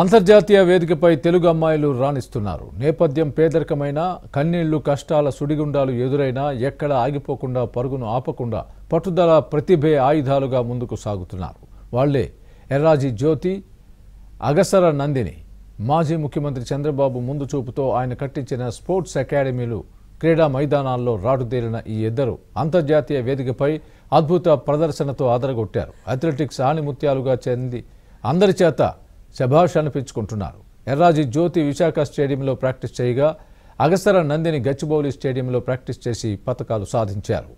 అంతర్జాతీయ వేదికపై తెలుగు అమ్మాయిలు రాణిస్తున్నారు నేపథ్యం పేదరికమైన కన్నీళ్లు కష్టాల సుడిగుండాలు ఎదురైనా ఎక్కడ ఆగిపోకుండా పరుగును ఆపకుండా పట్టుదల ప్రతిభే ఆయుధాలుగా ముందుకు సాగుతున్నారు వాళ్లే ఎర్రాజీ జ్యోతి అగసర నందిని మాజీ ముఖ్యమంత్రి చంద్రబాబు ముందు చూపుతో ఆయన కట్టించిన స్పోర్ట్స్ అకాడమీలు క్రీడా మైదానాల్లో రాటుదేరిన ఈ ఇద్దరు అంతర్జాతీయ వేదికపై అద్భుత ప్రదర్శనతో ఆదరగొట్టారు అథ్లెటిక్స్ ఆణిముత్యాలుగా చెంది అందరి చేత శభాష్ అనిపించుకుంటున్నారు ఎర్రాజి జ్యోతి విశాఖ స్టేడియంలో ప్రాక్టీస్ చేయగా అగసర నందిని గచ్చిబౌలి స్టేడియంలో ప్రాక్టీస్ చేసి పథకాలు సాధించారు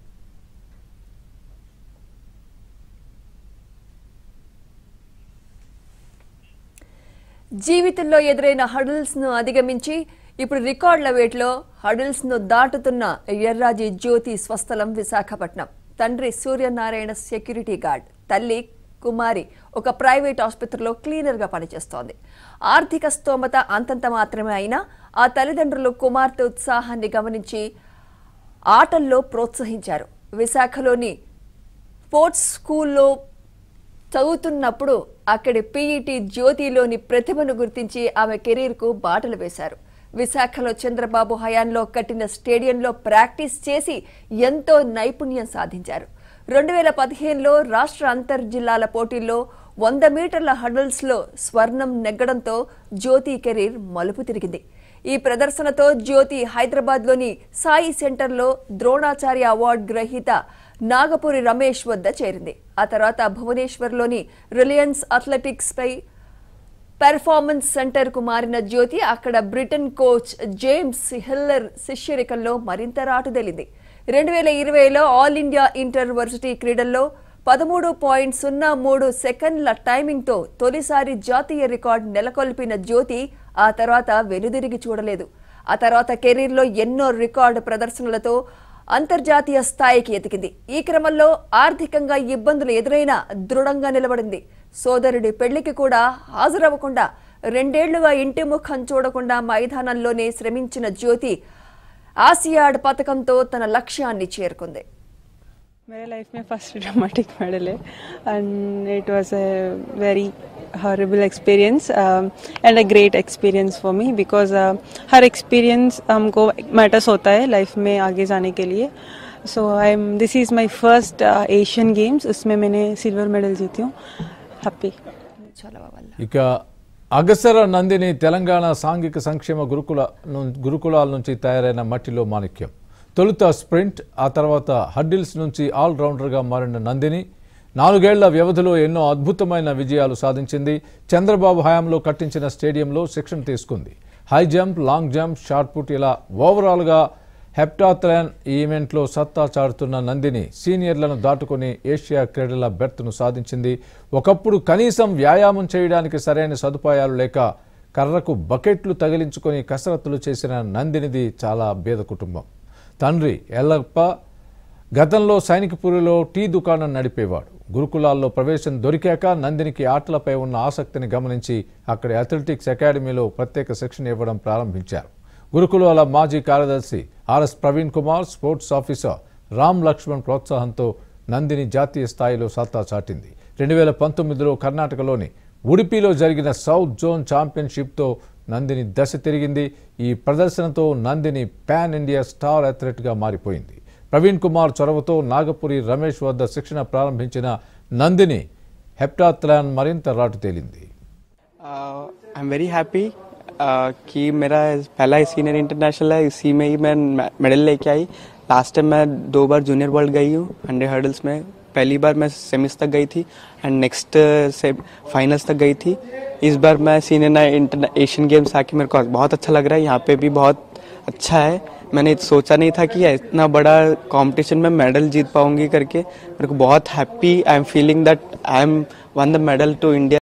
జీవితంలో ఎదురైన హడల్స్ను అధిగమించి ఇప్పుడు రికార్డుల వేట్లో హడల్స్ను దాటుతున్న ఎర్రాజీ జ్యోతి స్వస్థలం విశాఖపట్నం తండ్రి సూర్యనారాయణ సెక్యూరిటీ గార్డ్ తల్లి కుమారి ఒక ప్రైవేట్ ఆసుపత్రిలో క్లీనర్గా పనిచేస్తోంది ఆర్థిక స్తోమత అంతంత మాత్రమే అయినా ఆ తల్లిదండ్రులు కుమార్తె ఉత్సాహాన్ని గమనించి ఆటల్లో ప్రోత్సహించారు విశాఖలోని స్పోర్ట్స్ స్కూల్లో చదువుతున్నప్పుడు అక్కడి పీఈటీ జ్యోతిలోని ప్రతిభను గుర్తించి ఆమె కెరీర్కు బాటలు వేశారు విశాఖలో చంద్రబాబు హయాంలో కట్టిన స్టేడియంలో ప్రాక్టీస్ చేసి ఎంతో నైపుణ్యం సాధించారు రెండు వేల పదిహేనులో రాష్ట్ర అంతర్ జిల్లాల పోటీల్లో వంద మీటర్ల హడల్స్లో స్వర్ణం నెగ్గడంతో జ్యోతి కెరీర్ మలుపు తిరిగింది ఈ ప్రదర్శనతో జ్యోతి హైదరాబాద్లోని సాయి సెంటర్లో ద్రోణాచార్య అవార్డు గ్రహీత నాగపురి రమేష్ వద్ద చేరింది ఆ తర్వాత భువనేశ్వర్లోని రిలయన్స్ అథ్లెటిక్స్పై పెర్ఫార్మెన్స్ సెంటర్కు మారిన జ్యోతి అక్కడ బ్రిటన్ కోచ్ జేమ్స్ హిల్లర్ శిష్యరికంలో మరింత రాటుదేలింది రెండు వేల ఇరవైలో ఆల్ ఇండియా ఇంటర్వర్సిటీ క్రీడల్లో పదమూడు పాయింట్ సున్నా మూడు సెకండ్ల టైమింగ్తో తొలిసారి జాతీయ రికార్డు నెలకొల్పిన జ్యోతి ఆ తర్వాత వెనుదిరిగి చూడలేదు ఆ తర్వాత కెరీర్లో ఎన్నో రికార్డు ప్రదర్శనలతో అంతర్జాతీయ స్థాయికి ఎదిగింది ఈ క్రమంలో ఆర్థికంగా ఇబ్బందులు ఎదురైనా దృఢంగా నిలబడింది సోదరుడి పెళ్లికి కూడా హాజరవ్వకుండా రెండేళ్లుగా ఇంటి ముఖం చూడకుండా మైదానంలోనే శ్రమించిన జ్యోతి आसियाड पथक तो तेरको मेरे लाइफ में फर्स्ट ड्रामेटिक मेडल है and it was a very horrible experience and a great experience for me because हर एक्सपीरियंस हमको मैटर्स होता है लाइफ में आगे जाने के लिए so I am this is my first Asian games उसमें मैंने सिल्वर मेडल जीती हूँ हैप्पी అగసర నందిని తెలంగాణ సాంఘిక సంక్షేమ గురుకుల గురుకులాల నుంచి తయారైన మట్టిలో మాణిక్యం తొలుత స్ప్రింట్ ఆ తర్వాత హడ్డిల్స్ నుంచి ఆల్రౌండర్గా మారిన నందిని నాలుగేళ్ల వ్యవధిలో ఎన్నో అద్భుతమైన విజయాలు సాధించింది చంద్రబాబు హయాంలో కట్టించిన స్టేడియంలో శిక్షణ తీసుకుంది high jump long jump shot put ఇలా ఓవరాల్గా హెప్టాథ్లాన్ ఈవెంట్లో సత్తా చాటుతున్న నందిని సీనియర్లను దాటుకుని ఏషియా క్రీడల బెర్త్ను సాధించింది ఒకప్పుడు కనీసం వ్యాయామం చేయడానికి సరైన సదుపాయాలు లేక కర్రకు బకెట్లు తగిలించుకొని కసరత్తులు చేసిన నందినిది చాలా బేద కుటుంబం తండ్రి ఎల్లప్ప గతంలో సైనికపురిలో టీ దుకాణం నడిపేవాడు గురుకులాల్లో ప్రవేశం దొరికాక నందినికి ఆటలపై ఉన్న ఆసక్తిని గమనించి అక్కడి అథ్లెటిక్స్ అకాడమీలో ప్రత్యేక శిక్షణ ఇవ్వడం ప్రారంభించారు గురుకులాల మాజీ కార్యదర్శి RS Praveen Kumar sports officer Ram Laxman ప్రోత్సాహంతో నందిని జాతీయ స్థాయిలో సత్తా చాటింది రెండు వేల పంతొమ్మిదిలో కర్ణాటకలోని ఉడిపిలో జరిగిన సౌత్ జోన్ ఛాంపియన్షిప్తో నందిని దశ తిరిగింది ఈ ప్రదర్శనతో నందిని పాన్ ఇండియా స్టార్ అథ్లెట్గా మారిపోయింది ప్రవీణ్ కుమార్ చొరవతో నాగపురి రమేష్ వద్ద శిక్షణ ప్రారంభించిన నందిని హెప్టాథ్లాన్ మరింత రాటు తేలింది ఐఎమ్ వెరీ హ్యాపీ कि मेरा पहला सीनियर इंटरनेशनल है इसी में ही मैं मेडल लेके आई लास्ट टाइम मैं दो बार जूनियर वर्ल्ड गई हूँ हंड्रेड हर्डल्स में पहली बार मैं सेमिस तक गई थी एंड नेक्स्ट से फाइनल्स तक गई थी इस बार मैं सीनियर ना एशियन गेम्स आके मेरे को बहुत अच्छा लग रहा है यहाँ पे भी बहुत अच्छा है मैंने सोचा नहीं था कि इतना बड़ा कंपटीशन में मेडल जीत पाऊंगी करके मेरे को बहुत happy I am feeling that I am won the medal to India